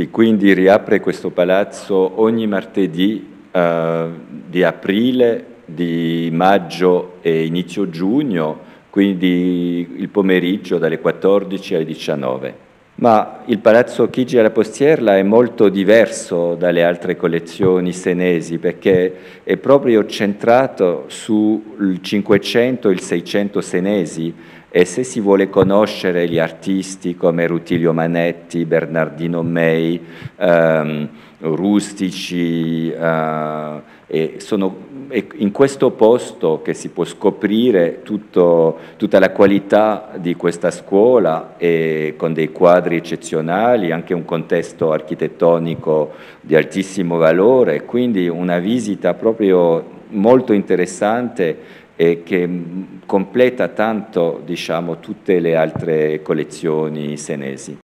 Sì, quindi riapre questo palazzo ogni martedì eh, di aprile, di maggio e inizio giugno, quindi il pomeriggio dalle 14 alle 19. Ma il Palazzo Chigi alla Postierla è molto diverso dalle altre collezioni senesi perché è proprio centrato sul 500 e il 600 senesi e se si vuole conoscere gli artisti come Rutilio Manetti, Bernardino May, ehm, Rustici, eh, sono è in questo posto che si può scoprire tutto, tutta la qualità di questa scuola con dei quadri eccezionali, anche un contesto architettonico di altissimo valore, quindi una visita proprio molto interessante e che completa tanto diciamo, tutte le altre collezioni senesi.